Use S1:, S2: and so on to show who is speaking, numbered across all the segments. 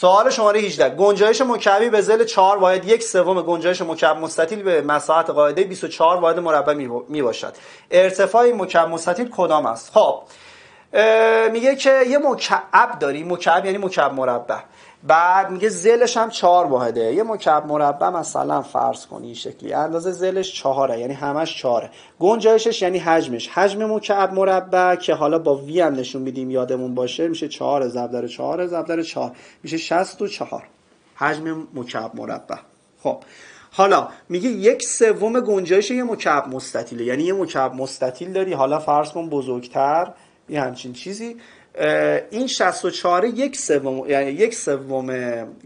S1: سوال شماره 18 گنجایش مکعبی به زل 4 واحد یک سوم گنجایش مکعب مستطیل به مساحت قاعده 24 واحد مربع می باشد ارتفاع مکعب مستطیل کدام است خب میگه که یه مکعب داری مکعب یعنی مکعب مربع بعد میگه زلش هم چهار واحده یه مکعب مربع مثلا فرض کنی این شکلی اندازه زلش چهاره یعنی همش چهاره گنجایشش یعنی حجمش حجم مکعب مربع که حالا با وی هم نشون میدیم یادمون باشه میشه چهار ضرب در چهار ضرب چهار میشه شست و چهار حجم مکعب مربع خب حالا میگه یک سوم گنجایش یه مکعب مستطیله یعنی یه مکعب مستطیل داری حالا فرض کن بزرگتر یه همچین چیزی این 64 یک سوم یعنی یک سوم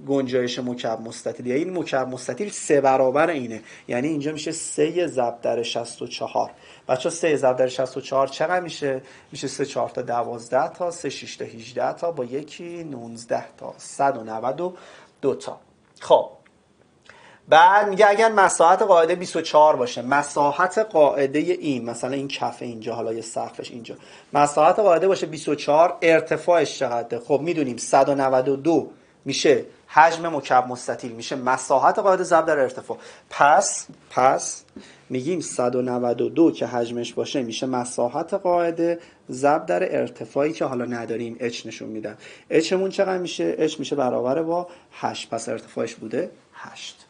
S1: گنجایش مکعب مستطیل یعنی این مکعب مستطیل سه برابر اینه یعنی اینجا میشه 3 ضرب در 64 بچا 3 ضرب در 64 چقدر میشه میشه 3 4 تا 12 تا 3 6 تا 18 تا با یکی 19 تا 192 تا خب بعد میگه اگر مساحت قاعده 24 باشه مساحت قاعده این مثلا این کف اینجا حالا یه سقفش اینجا مساحت قاعده باشه 24 ارتفاعش چقدره خب میدونیم 192 میشه حجم مکعب مستطیل میشه مساحت قاعده ضرب در ارتفاع پس پس میگیم 192 که حجمش باشه میشه مساحت قاعده ضرب در ارتفاعی که حالا نداریم اچ نشون میدم اچ چقدر میشه اچ میشه برابر با 8 پس ارتفاعش بوده 8